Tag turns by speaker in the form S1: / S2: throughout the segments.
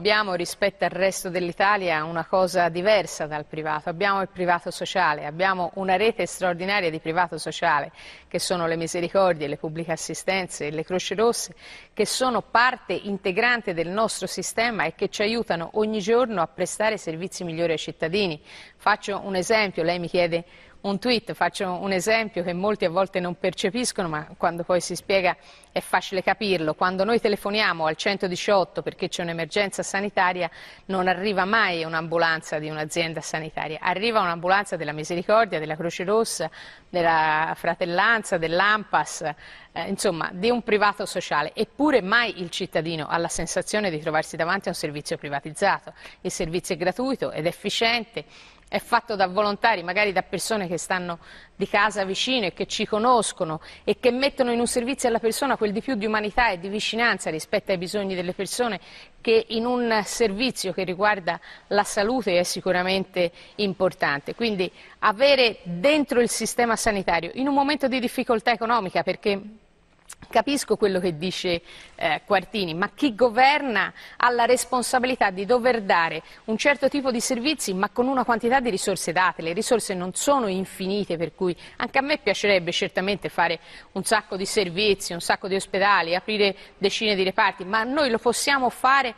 S1: Abbiamo rispetto al resto dell'Italia una cosa diversa dal privato, abbiamo il privato sociale, abbiamo una rete straordinaria di privato sociale che sono le misericordie, le pubbliche assistenze, le croce rosse, che sono parte integrante del nostro sistema e che ci aiutano ogni giorno a prestare servizi migliori ai cittadini. Faccio un esempio, lei mi chiede un tweet, faccio un esempio che molti a volte non percepiscono, ma quando poi si spiega è facile capirlo. Quando noi telefoniamo al 118 perché c'è un'emergenza sanitaria, non arriva mai un'ambulanza di un'azienda sanitaria, arriva un'ambulanza della Misericordia, della Croce Rossa, della Fratellanza, dell'Ampas, eh, insomma, di un privato sociale. Eppure mai il cittadino ha la sensazione di trovarsi davanti a un servizio privatizzato. Il servizio è gratuito ed efficiente è fatto da volontari, magari da persone che stanno di casa vicino e che ci conoscono e che mettono in un servizio alla persona quel di più di umanità e di vicinanza rispetto ai bisogni delle persone che in un servizio che riguarda la salute è sicuramente importante. Quindi avere dentro il sistema sanitario, in un momento di difficoltà economica, perché Capisco quello che dice eh, Quartini, ma chi governa ha la responsabilità di dover dare un certo tipo di servizi ma con una quantità di risorse date. Le risorse non sono infinite, per cui anche a me piacerebbe certamente fare un sacco di servizi, un sacco di ospedali, aprire decine di reparti, ma noi lo possiamo fare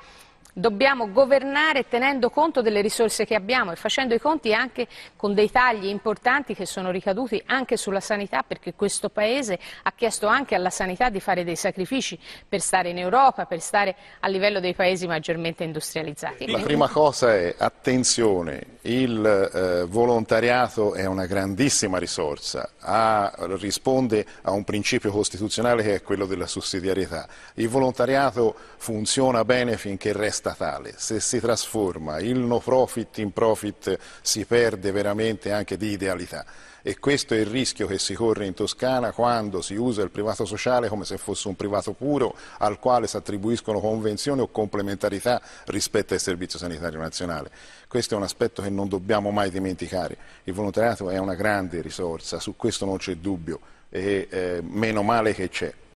S1: Dobbiamo governare tenendo conto delle risorse che abbiamo e facendo i conti anche con dei tagli importanti che sono ricaduti anche sulla sanità perché questo Paese ha chiesto anche alla sanità di fare dei sacrifici per stare in Europa, per stare a livello dei paesi maggiormente industrializzati. La prima
S2: cosa è attenzione, il eh, volontariato è una grandissima risorsa, ha, risponde a un principio costituzionale che è quello della sussidiarietà. Il volontariato funziona bene finché resta statale, se si trasforma il no profit in profit si perde veramente anche di idealità e questo è il rischio che si corre in Toscana quando si usa il privato sociale come se fosse un privato puro al quale si attribuiscono convenzioni o complementarità rispetto al Servizio Sanitario Nazionale. Questo è un aspetto che non dobbiamo mai dimenticare. Il volontariato è una grande risorsa, su questo non c'è dubbio e eh, meno male che c'è.